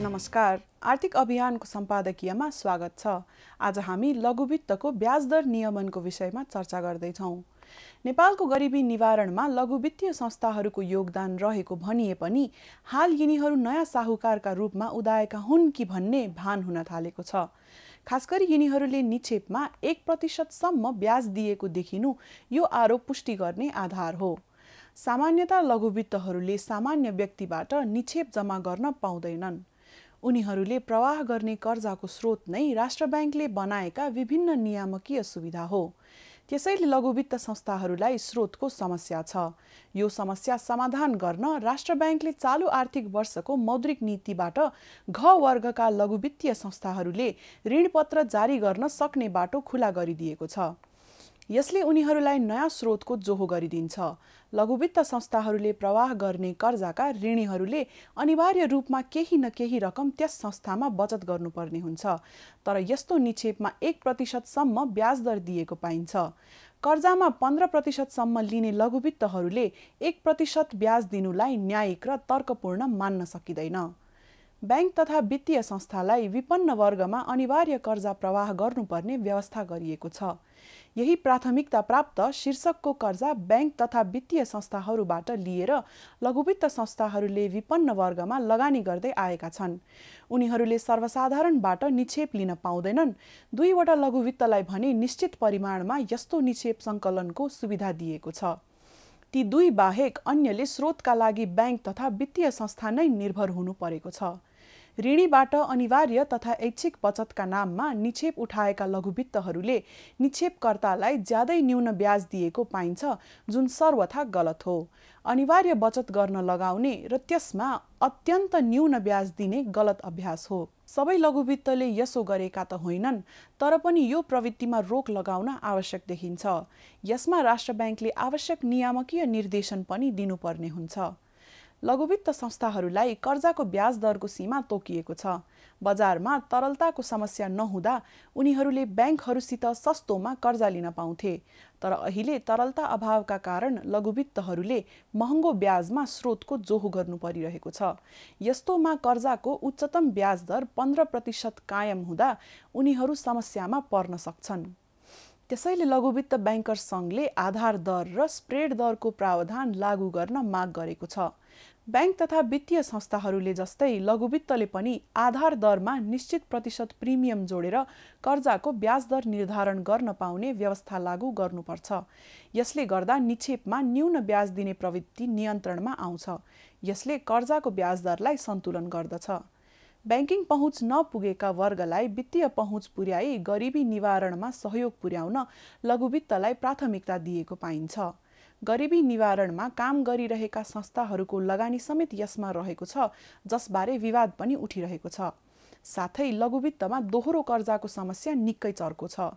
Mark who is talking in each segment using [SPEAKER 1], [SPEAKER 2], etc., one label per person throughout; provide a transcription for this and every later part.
[SPEAKER 1] नमस्कार आर्थिक अभियानको सम्पादकीयमा स्वागत छ आज हामी लघुवित्तको ब्याजदर नियमनको विषयमा चर्चा गर्दैछौँ नेपालको गरिबी निवारणमा लघुवित्तीय संस्थाहरूको योगदान रहेको भनिए पनि हाल यिनीहरू नयाँ साहुकारका रूपमा उदाएका हुन् कि भन्ने भान हुन थालेको छ खास गरी यिनीहरूले निक्षेपमा एक प्रतिशतसम्म ब्याज दिएको देखिनु यो आरोप पुष्टि गर्ने आधार हो सामान्यता लघुवित्तहरूले सामान्य व्यक्तिबाट निक्षेप जम्मा गर्न पाउँदैनन् उनीहरूले प्रवाह गर्ने कर्जाको स्रोत नै राष्ट्र ब्याङ्कले बनाएका विभिन्न नियामकीय सुविधा हो त्यसैले लघुवित्त संस्थाहरूलाई स्रोतको समस्या छ यो समस्या समाधान गर्न राष्ट्र ब्याङ्कले चालु आर्थिक वर्षको मौद्रिक नीतिबाट घ वर्गका लघुवित्तीय संस्थाहरूले ऋणपत्र जारी गर्न सक्ने बाटो खुला गरिदिएको छ यसले उनीहरूलाई नयाँ स्रोतको जोहो गरिदिन्छ लघुवित्त संस्थाहरूले प्रवाह गर्ने कर्जाका ऋणीहरूले अनिवार्य रूपमा केही न केही रकम त्यस संस्थामा बचत गर्नुपर्ने हुन्छ तर यस्तो निक्षेपमा एक प्रतिशतसम्म ब्याज दर दिएको पाइन्छ कर्जामा पन्ध्र प्रतिशतसम्म लिने लघुवित्तहरूले एक प्रतिशत ब्याज दिनुलाई न्यायिक र तर्कपूर्ण मान्न सकिँदैन ब्याङ्क तथा वित्तीय संस्थालाई विपन्न वर्गमा अनिवार्य कर्जा प्रवाह गर्नुपर्ने व्यवस्था गरिएको छ यही प्राथमिकता प्राप्त शीर्षकको कर्जा ब्याङ्क तथा वित्तीय संस्थाहरूबाट लिएर लघुवित्त संस्थाहरूले विपन्न वर्गमा लगानी गर्दै आएका छन् उनीहरूले सर्वसाधारणबाट निक्षेप लिन पाउँदैनन् दुईवटा लघुवित्तलाई भने निश्चित परिमाणमा यस्तो निक्षेप सङ्कलनको सुविधा दिएको छ ती दुई बाहेक अन्यले स्रोतका लागि ब्याङ्क तथा वित्तीय संस्था नै निर्भर हुनु परेको छ ऋणीबाट अनिवार्य तथा ऐच्छिक बचतका नाममा निक्षेप उठाएका लघुवित्तहरूले निक्षेपकर्तालाई ज्यादै न्यून ब्याज दिएको पाइन्छ जुन सर्वथा गलत हो अनिवार्य बचत गर्न लगाउने र त्यसमा अत्यन्त न्यून ब्याज दिने गलत अभ्यास हो सबै लघुवित्तले यसो गरेका त होइनन् तर पनि यो प्रवृत्तिमा रोक लगाउन आवश्यक देखिन्छ यसमा राष्ट्र ब्याङ्कले आवश्यक नियामकीय निर्देशन पनि दिनुपर्ने हुन्छ लघुवित्त संस्थाहरूलाई कर्जाको ब्याज दरको सीमा तोकिएको छ बजारमा तरलताको समस्या नहुँदा उनीहरूले ब्याङ्कहरूसित सस्तोमा कर्जा लिन पाउँथे तर अहिले तरलता अभावका कारण लघुवित्तहरूले महँगो ब्याजमा स्रोतको जोहो गर्नु परिरहेको छ यस्तोमा कर्जाको उच्चतम ब्याज दर पन्ध्र प्रतिशत कायम हुँदा उनीहरू समस्यामा पर्न सक्छन् त्यसैले लघुवित्त ब्याङ्कर्स सङ्घले आधार दर र स्प्रेड दरको प्रावधान लागू गर्न माग गरेको छ ब्याङ्क तथा वित्तीय संस्थाहरूले जस्तै लघुवित्तले पनि आधार दरमा निश्चित प्रतिशत प्रिमियम जोडेर कर्जाको ब्याज दर निर्धारण गर्न पाउने व्यवस्था लागू गर्नुपर्छ यसले गर्दा निक्षेपमा न्यून ब्याज दिने प्रवृत्ति नियन्त्रणमा आउँछ यसले कर्जाको ब्याज दरलाई सन्तुलन गर्दछ ब्याङ्किङ पहुँच नपुगेका वर्गलाई वित्तीय पहुँच पुर्याई गरिबी निवारणमा सहयोग पुर्याउन लघुवित्तलाई प्राथमिकता दिएको पाइन्छ गरिबी निवारणमा काम गरिरहेका संस्थाहरूको लगानी समेत यसमा रहेको छ जसबारे विवाद पनि उठिरहेको छ साथै लघुवित्तमा दोहोरो कर्जाको समस्या निकै चर्को छ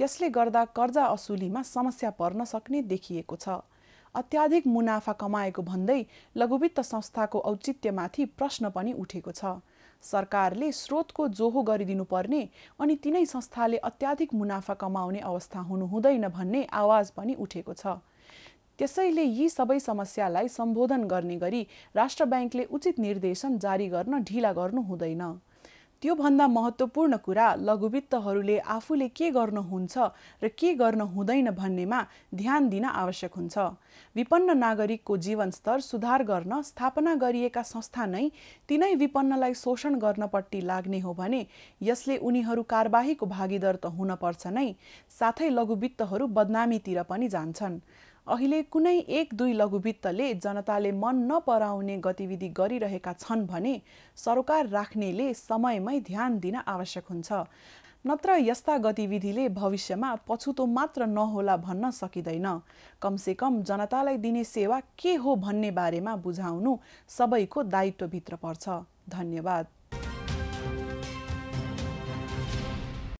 [SPEAKER 1] त्यसले गर्दा कर्जा असुलीमा समस्या पर्न सक्ने देखिएको छ अत्याधिक मुनाफा कमाएको भन्दै लघुवित्त संस्थाको औचित्यमाथि प्रश्न पनि उठेको छ सरकारले स्रोतको जोहो गरिदिनुपर्ने अनि तिनै संस्थाले अत्याधिक मुनाफा कमाउने अवस्था हुनुहुँदैन भन्ने आवाज पनि उठेको छ त्यसैले यी सबै समस्यालाई सम्बोधन गर्ने गरी राष्ट्र ब्याङ्कले उचित निर्देशन जारी गर्न ढिला गर्नु हुँदैन त्योभन्दा महत्त्वपूर्ण कुरा लघुवित्तहरूले आफूले के गर्नुहुन्छ र के गर्न हुँदैन भन्नेमा ध्यान दिन आवश्यक हुन्छ विपन्न नागरिकको जीवनस्तर सुधार गर्न स्थापना गरिएका संस्था नै तिनै विपन्नलाई शोषण गर्नपट्टि लाग्ने हो भने यसले उनीहरू कारबाहीको भागीदार त हुनपर्छ नै साथै लघुवित्तहरू बदनामीतिर पनि जान्छन् अहिले कुनै एक दुई लघुवित्तले जनताले मन नपराउने गतिविधि गरिरहेका छन् भने सरकार राख्नेले समयमै ध्यान दिन आवश्यक हुन्छ नत्र यस्ता गतिविधिले भविष्यमा पछुतो मात्र नहोला भन्न सकिँदैन कमसेकम जनतालाई दिने सेवा के हो भन्ने बारेमा बुझाउनु सबैको दायित्वभित्र पर्छ धन्यवाद